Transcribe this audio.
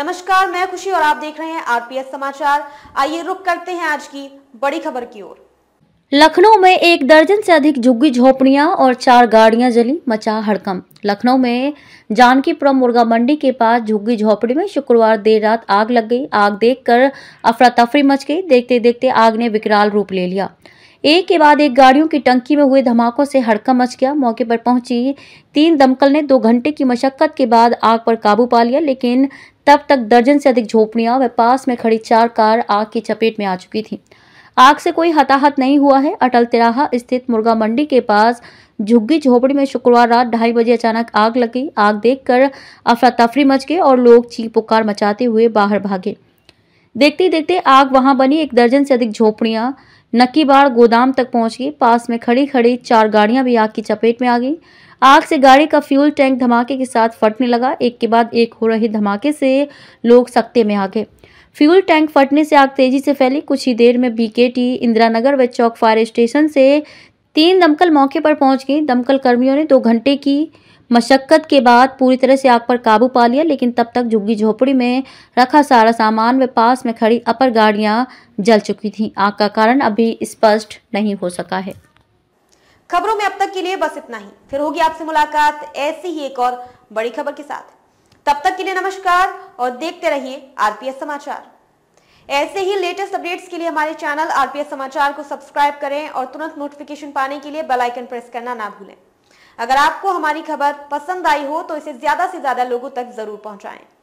नमस्कार मैं खुशी और आप देख रहे हैं आरपीएस समाचार आइए रुक करते हैं आज की बड़ी खबर की ओर लखनऊ में एक दर्जन से अधिक झुग्गी झोपड़ियां और चार गाड़ियां जली मचा हड़कम लखनऊ में जानकीपुरम मुर्गा मंडी के पास झुग्गी झोपड़ी में शुक्रवार देर रात आग लग गई आग देखकर अफरा तफरी मच गई देखते देखते आग ने विकराल रूप ले लिया एक के बाद एक गाड़ियों की टंकी में हुए धमाकों से हड़का मच गया मौके पर पहुंची तीन दमकल ने दो घंटे की मशक्कत के बाद आग पर काबू पा लिया लेकिन तब तक दर्जन से अधिक झोपड़ियां व पास में खड़ी चार कार आग की चपेट में आ चुकी थी आग से कोई हताहत नहीं हुआ है अटल तिराहा स्थित मुर्गा मंडी के पास झुग्गी झोपड़ी में शुक्रवार रात ढाई बजे अचानक आग लगी आग देखकर अफरा तफरी मच गई और लोग चीख पुकार मचाते हुए बाहर भागे देखते देखते आग वहां बनी एक दर्जन से अधिक झोपड़ियां नक्कीबाड़ गोदाम तक पहुंच गई पास में खड़ी खड़ी चार गाड़ियां भी आग की चपेट में आ गई आग से गाड़ी का फ्यूल टैंक धमाके के साथ फटने लगा एक के बाद एक हो रहे धमाके से लोग सकते में आ गए फ्यूल टैंक फटने से आग तेजी से फैली कुछ ही देर में बीकेटी इंदिरा नगर व चौक फायर स्टेशन से तीन दमकल मौके पर पहुंच गई दमकल कर्मियों ने दो घंटे की मशक्कत के बाद पूरी तरह से आग पर काबू पा लिया लेकिन तब तक झुग्गी झोपड़ी में रखा सारा सामान व पास में खड़ी अपर गाड़ियां जल चुकी थीं। आग का कारण अभी स्पष्ट नहीं हो सका है खबरों में अब तक के लिए बस इतना ही फिर होगी आपसे मुलाकात ऐसी ही एक और बड़ी खबर के साथ तब तक के लिए नमस्कार और देखते रहिए आरपीएस समाचार ऐसे ही लेटेस्ट अपडेट्स के लिए हमारे चैनल आरपीएस समाचार को सब्सक्राइब करें और तुरंत नोटिफिकेशन पाने के लिए बेल आइकन प्रेस करना ना भूलें अगर आपको हमारी खबर पसंद आई हो तो इसे ज्यादा से ज्यादा लोगों तक जरूर पहुंचाएं